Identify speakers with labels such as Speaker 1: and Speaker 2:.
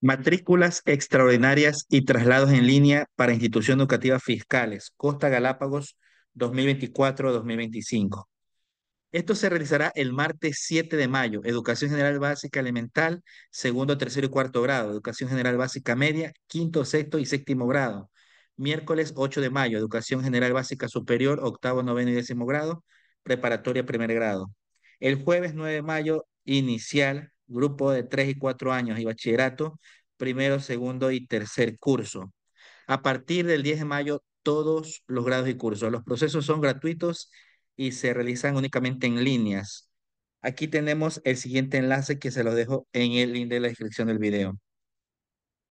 Speaker 1: Matrículas extraordinarias y traslados en línea para instituciones educativas fiscales, Costa Galápagos 2024-2025. Esto se realizará el martes 7 de mayo, Educación General Básica Elemental, segundo, tercero y cuarto grado, Educación General Básica Media, quinto, sexto y séptimo grado. Miércoles 8 de mayo, Educación General Básica Superior, octavo, noveno y décimo grado, preparatoria primer grado. El jueves 9 de mayo, inicial, grupo de 3 y 4 años y bachillerato, primero, segundo y tercer curso. A partir del 10 de mayo, todos los grados y cursos. Los procesos son gratuitos y se realizan únicamente en líneas. Aquí tenemos el siguiente enlace que se lo dejo en el link de la descripción del video.